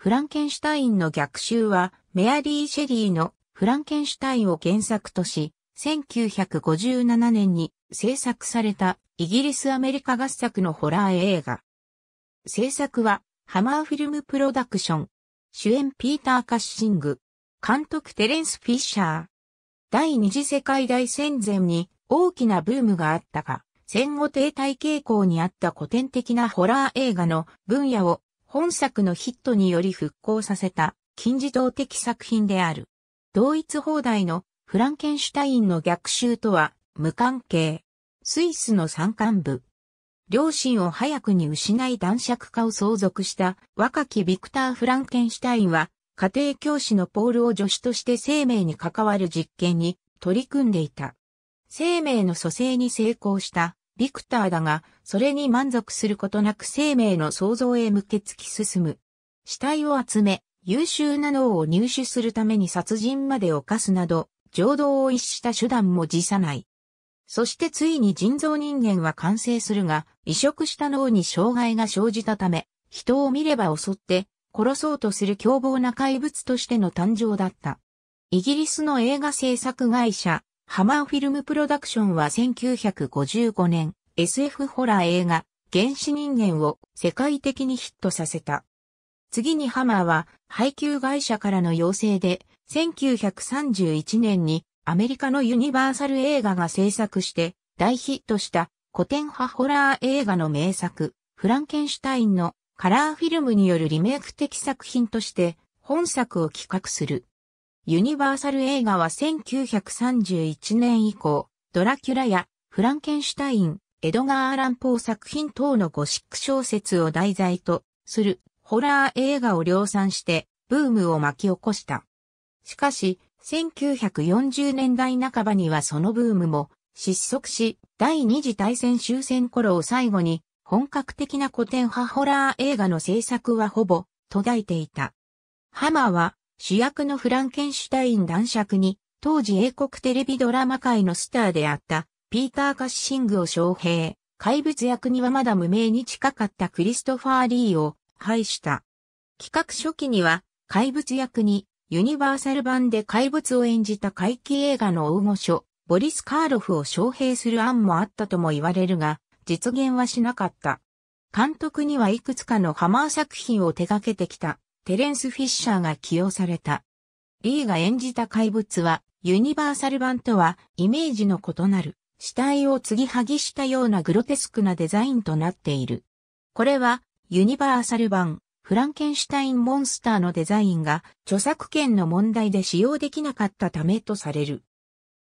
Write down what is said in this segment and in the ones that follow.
フランケンシュタインの逆襲は、メアリー・シェリーのフランケンシュタインを原作とし、1957年に制作されたイギリス・アメリカ合作のホラー映画。制作はハマーフィルムプロダクション。主演ピーター・カッシング。監督テレンス・フィッシャー。第二次世界大戦前に大きなブームがあったが、戦後停滞傾向にあった古典的なホラー映画の分野を本作のヒットにより復興させた金字塔的作品である。同一放題のフランケンシュタインの逆襲とは無関係。スイスの山間部。両親を早くに失い男爵家を相続した若きビクター・フランケンシュタインは家庭教師のポールを助手として生命に関わる実験に取り組んでいた。生命の蘇生に成功したビクターだが、それに満足することなく生命の創造へ向け突き進む。死体を集め、優秀な脳を入手するために殺人まで犯すなど、情動を逸した手段も辞さない。そしてついに人造人間は完成するが、移植した脳に障害が生じたため、人を見れば襲って、殺そうとする凶暴な怪物としての誕生だった。イギリスの映画制作会社、ハマーフィルムプロダクションは1955年 SF ホラー映画原始人間を世界的にヒットさせた。次にハマーは配給会社からの要請で1931年にアメリカのユニバーサル映画が制作して大ヒットした古典派ホラー映画の名作フランケンシュタインのカラーフィルムによるリメイク的作品として本作を企画する。ユニバーサル映画は1931年以降、ドラキュラやフランケンシュタイン、エドガー・アラン・ポー作品等のゴシック小説を題材とするホラー映画を量産してブームを巻き起こした。しかし、1940年代半ばにはそのブームも失速し、第二次大戦終戦頃を最後に本格的な古典派ホラー映画の制作はほぼ途絶えていた。ハマは主役のフランケンシュタイン男爵に、当時英国テレビドラマ界のスターであった、ピーター・カッシングを招聘。怪物役にはまだ無名に近かったクリストファー・リーを配した。企画初期には、怪物役に、ユニバーサル版で怪物を演じた怪奇映画の大御所、ボリス・カーロフを招聘する案もあったとも言われるが、実現はしなかった。監督にはいくつかのハマー作品を手掛けてきたテレンス・フィッシャーが起用された。リーが演じた怪物は、ユニバーサル版とはイメージの異なる、死体を継ぎはぎしたようなグロテスクなデザインとなっている。これは、ユニバーサル版、フランケンシュタインモンスターのデザインが著作権の問題で使用できなかったためとされる。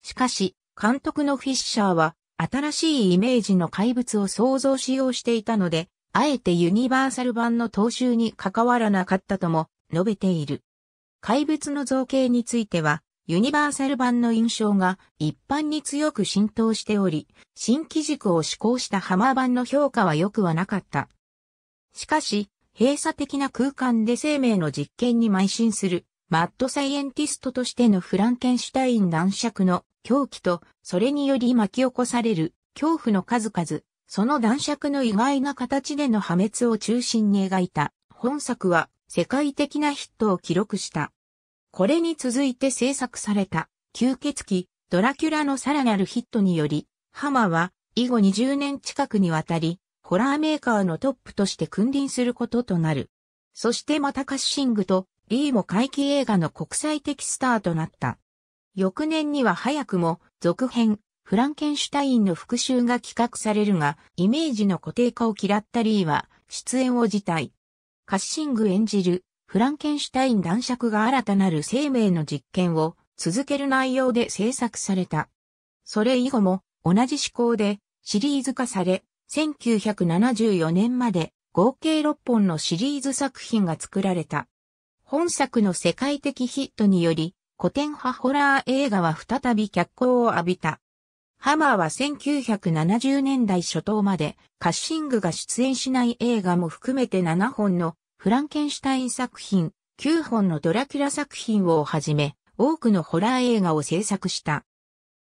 しかし、監督のフィッシャーは新しいイメージの怪物を想像しようしていたので、あえてユニバーサル版の踏襲に関わらなかったとも述べている。怪物の造形については、ユニバーサル版の印象が一般に強く浸透しており、新機軸を施行したハマー版の評価は良くはなかった。しかし、閉鎖的な空間で生命の実験に邁進する、マッドサイエンティストとしてのフランケンシュタイン男爵の狂気と、それにより巻き起こされる恐怖の数々、その男爵の意外な形での破滅を中心に描いた本作は世界的なヒットを記録した。これに続いて制作された吸血鬼ドラキュラのさらなるヒットにより、ハマは以後20年近くにわたり、ホラーメーカーのトップとして君臨することとなる。そしてまたカッシングとリーも怪奇映画の国際的スターとなった。翌年には早くも続編フランケンシュタインの復讐が企画されるが、イメージの固定化を嫌ったリーは、出演を辞退。カッシング演じる、フランケンシュタイン男爵が新たなる生命の実験を続ける内容で制作された。それ以後も、同じ思考で、シリーズ化され、1974年まで、合計6本のシリーズ作品が作られた。本作の世界的ヒットにより、古典派ホラー映画は再び脚光を浴びた。ハマーは1970年代初頭までカッシングが出演しない映画も含めて7本のフランケンシュタイン作品、9本のドラキュラ作品をはじめ、多くのホラー映画を制作した。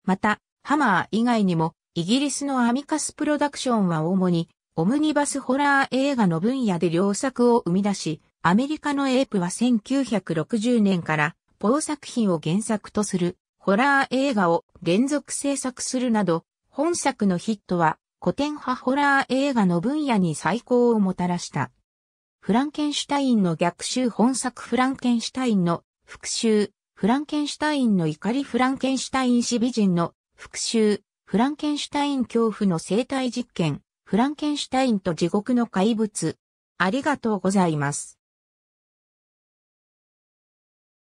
また、ハマー以外にも、イギリスのアミカスプロダクションは主に、オムニバスホラー映画の分野で良作を生み出し、アメリカのエープは1960年から、ポー作品を原作とする、ホラー映画を連続制作するなど、本作のヒットは古典派ホラー映画の分野に最高をもたらした。フランケンシュタインの逆襲本作フランケンシュタインの復讐、フランケンシュタインの怒りフランケンシュタイン死美人の復讐、フランケンシュタイン恐怖の生態実験、フランケンシュタインと地獄の怪物。ありがとうございます。